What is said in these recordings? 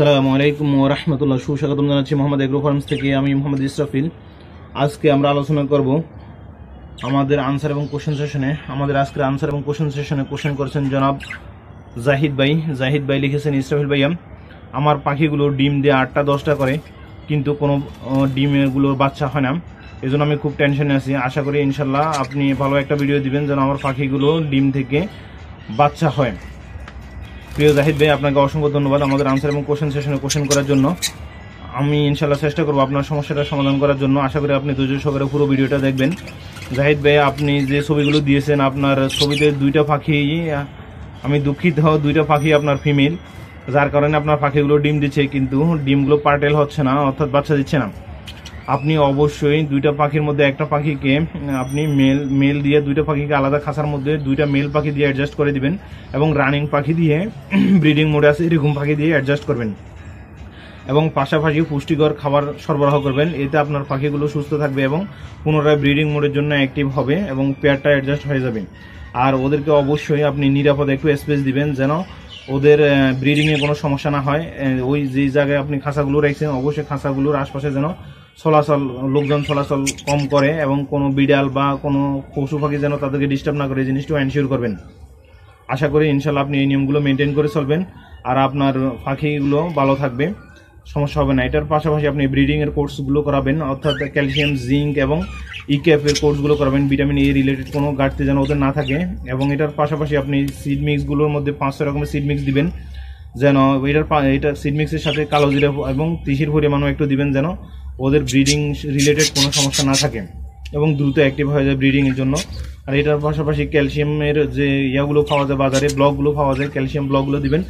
আসসালামু আলাইকুম ও রহমতুল্লাহ সুস্বাগতম জানাচ্ছি মোহাম্মদ এগ্রো ফার্মস থেকে আমি মোহাম্মদ ইসরাফিল আজকে আমরা আলোচনা করব আমাদের আনসার এবং কোশ্চেন সেশনে আমাদের আজকের আনসার এবং কোশ্চেন সেশনে কোশ্চেন করেছেন জনাব জাহিদ ভাই জাহিদ ভাই লিখেছেন ইসরাফিল ভাইয়াম আমার পাখিগুলো ডিম দিয়ে আটটা দশটা করে কিন্তু কোনো ডিমেরগুলোর বাচ্চা হয় না জন্য আমি খুব টেনশনে আছি আশা করি ইনশাল্লাহ আপনি ভালো একটা ভিডিও দিবেন যেন আমার পাখিগুলো ডিম থেকে বাচ্চা হয় প্রিয় জাহিদ ভাই আপনাকে অসংখ্য ধন্যবাদ আমাদের আনসার এবং কোশ্চেন সেশনে কোশ্চেন করার জন্য আমি ইনশাল্লাহ চেষ্টা করবো আপনার সমস্যাটা সমাধান করার জন্য আশা করি আপনি দুজন সহকারে পুরো ভিডিওটা দেখবেন জাহিদ ভাই আপনি যে ছবিগুলো দিয়েছেন আপনার ছবিতে দুইটা পাখি আমি দুঃখিত দুইটা পাখি আপনার ফিমেল যার কারণে আপনার পাখিগুলো ডিম দিচ্ছে কিন্তু ডিমগুলো পার্টেল হচ্ছে না অর্থাৎ বাচ্চা দিচ্ছে না আপনি অবশ্যই দুইটা পাখির মধ্যে একটা পাখিকে আপনি মেল মেল দিয়ে দুইটা পাখিকে আলাদা খাঁচার মধ্যে দুইটা মেল পাখি দিয়ে অ্যাডজাস্ট করে দিবেন এবং রানিং পাখি দিয়ে ব্রিডিং মোডে আছে এরকম পাখি দিয়ে অ্যাডজাস্ট করবেন এবং পাশাপাশি পুষ্টিকর খাবার সরবরাহ করবেন এতে আপনার পাখিগুলো সুস্থ থাকবে এবং পুনরায় ব্রিডিং মোডের জন্য অ্যাক্টিভ হবে এবং পেয়ারটা অ্যাডজাস্ট হয়ে যাবে আর ওদেরকে অবশ্যই আপনি নিরাপদে একটু স্পেস দিবেন যেন ওদের ব্রিডিংয়ে কোনো সমস্যা না হয় ওই যে জায়গায় আপনি খাঁচাগুলো রেখেছেন অবশ্যই খাঁচাগুলোর আশপাশে যেন চলাচল লোকজন চলাচল কম করে এবং কোনো বিড়াল বা কোনো পশু পাখি যেন তাদেরকে ডিস্টার্ব না করে এই জিনিসটিও এনশিওর করবেন আশা করি ইনশাল্লাহ আপনি এই নিয়মগুলো মেনটেন করে চলবেন আর আপনার পাখিগুলো ভালো থাকবে সমস্যা হবে না এটার পাশাপাশি আপনি ব্রিডিংয়ের কোর্সগুলো করাবেন অর্থাৎ ক্যালসিয়াম জিঙ্ক এবং ইকেফের e কোর্সগুলো করাবেন ভিটামিন এ রিলেটেড কোনো ঘাটতি যেন ওদের না থাকে এবং এটার পাশাপাশি আপনি সিড মিক্সগুলোর মধ্যে পাঁচশো রকমের সিড মিক্স দিবেন যেন এটার এটা সিড মিক্সের সাথে কালো জিরা এবং তিসির পরিমাণও একটু দিবেন যেন ওদের ব্রিডিং রিলেটেড কোনো সমস্যা না থাকে এবং দ্রুত অ্যাক্টিভ হয়ে যায় ব্রিডিংয়ের জন্য আর এটার পাশাপাশি ক্যালসিয়ামের যে ইয়াগুলো পাওয়া যায় বাজারে ব্লকগুলো পাওয়া যায় ক্যালসিয়াম ব্লকগুলো দিবেন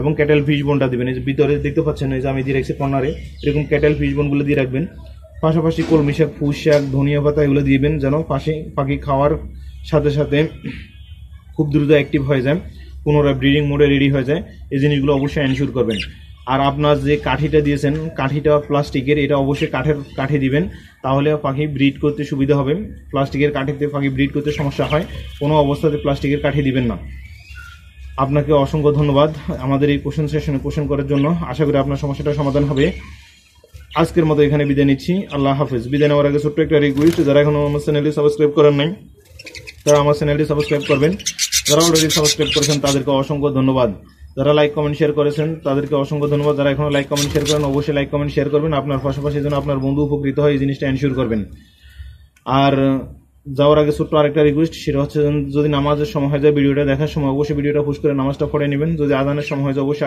এবং ক্যাটেল ফিশ বোনটা দিবেন এই যে ভিতরে দেখতে পাচ্ছেন এই যে আমি দিয়ে রাখছি কর্নারে এরকম ক্যাটেল ফিশ বোনগুলো দিয়ে রাখবেন পাশাপাশি কলমি শাক পুষ শাক ধনিয়া পাতা এগুলো দিবেন যেন পাশে পাখি খাওয়ার সাথে সাথে খুব দ্রুত অ্যাক্টিভ হয়ে যায় পুনরায় ব্রিডিং মোডে রেডি হয়ে যায় এই জিনিসগুলো অবশ্যই এনশিওর করবেন আর আপনার যে কাঠিটা দিয়েছেন কাঠিটা প্লাস্টিকের এটা অবশ্যই কাঠের কাঠি দিবেন তাহলে পাখি ব্রিড করতে সুবিধা হবে প্লাস্টিকের কাঠিতে পাখি ব্রিড করতে সমস্যা হয় কোনো অবস্থাতে প্লাস্টিকের কাঠি দিবেন না আপনাকে অসংখ্য ধন্যবাদ আমাদের এই কোশ্চেন সেশনে কোশ্চেন করার জন্য আশা করি আপনার সমস্যাটা সমাধান হবে আজকের মতো এখানে বিদায় নিচ্ছি আল্লাহ হাফিজ বিদায় নেওয়ার আগে ছোট্ট একটা রিকোয়েস্ট যারা এখনও আমার চ্যানেলটি সাবস্ক্রাইব করেন নাই তারা আমার চ্যানেলটি সাবস্ক্রাইব করবেন যারা অলরেডি সাবস্ক্রাইব করেছেন তাদেরকে অসংখ্য ধন্যবাদ যারা লাইক কমেন্ট শেয়ার করেছেন তাদেরকে অসংখ্য ধন্যবাদ যারা এখনো লাইক কমেন্ট শেয়ার করেন অবশ্যই লাইক কমেন্ট শেয়ার করবেন আপনার পাশাপাশি যেন আপনার বন্ধু উপকৃত হয় এই জিনিসটা এনশিওর করবেন আর যাওয়ার আগে ছোট্ট আরেকটা রিকোয়েস্ট সেটা হচ্ছে যদি নামাজের সময় হয়ে যায় ভিডিওটা দেখার সময় অবশ্যই ভিডিওটা পুশ করে নামাজটা পড়ে নেবেন যদি আদানের সময় হয়ে যায় অবশ্যই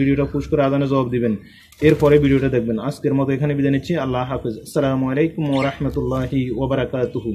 ভিডিওটা পুশ করে আদানে জবাব দিবেন এরপরে ভিডিওটা দেখবেন আজকের মতো এখানে বিদায় নিচ্ছি আল্লাহ হাফিজ আসসালামু আলাইকুম ওরহমতুল্লাহি ওবরাকাতুহু